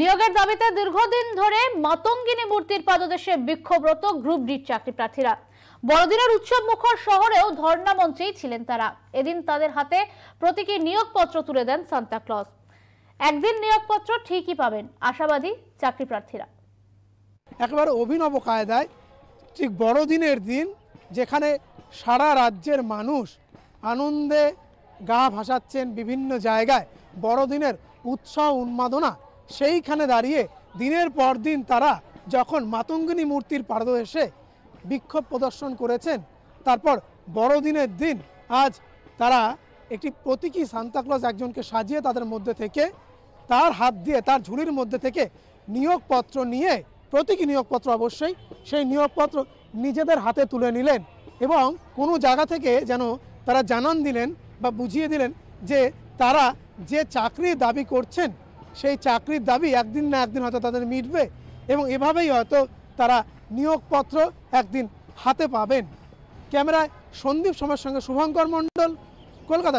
নিয়োগের দাবিতে দীর্ঘদিন ধরে মাতঙ্গিনী মূর্তির পাদদেশে বিক্ষোভরত গ্রুপ ডির চাকরি প্রার্থীরা বড়দিনের উৎসব মুখর শহরেও ধর্ণা মঞ্চেই ছিলেন তারা এদিন তাদের হাতে প্রতীকী নিয়োগপত্র তুলে দেন সান্তাক্লজ একদিন নিয়োগপত্র ঠিকই পাবেন আশাবাদী চাকরি প্রার্থীরা একেবারে অভিনব কায়দায় ঠিক বড়দিনের দিন যেখানে সারা রাজ্যের মানুষ আনন্দে গা ভাসাচ্ছেন বিভিন্ন জায়গায় বড়দিনের উৎসাহ উন্মাদনা সেইখানে দাঁড়িয়ে দিনের পর দিন তারা যখন মাতঙ্গিনী মূর্তির পারদ এসে বিক্ষোভ প্রদর্শন করেছেন তারপর বড়দিনের দিন আজ তারা একটি প্রতীকী সান্তাক্লজ একজনকে সাজিয়ে তাদের মধ্যে থেকে তার হাত দিয়ে তার ঝুলির মধ্যে থেকে নিয়োগপত্র নিয়ে প্রতীকী নিয়োগপত্র অবশ্যই সেই নিয়োগপত্র নিজেদের হাতে তুলে নিলেন এবং কোনো জায়গা থেকে যেন তারা জানান দিলেন বা বুঝিয়ে দিলেন যে তারা যে চাকরি দাবি করছেন সেই চাকরির দাবি একদিন না একদিন হয়তো তাদের মিটবে এবং এভাবেই হয়তো তারা নিয়োগপত্র একদিন হাতে পাবেন ক্যামেরায় সন্দীপ সমাজ সঙ্গে শুভঙ্কর মণ্ডল কলকাতা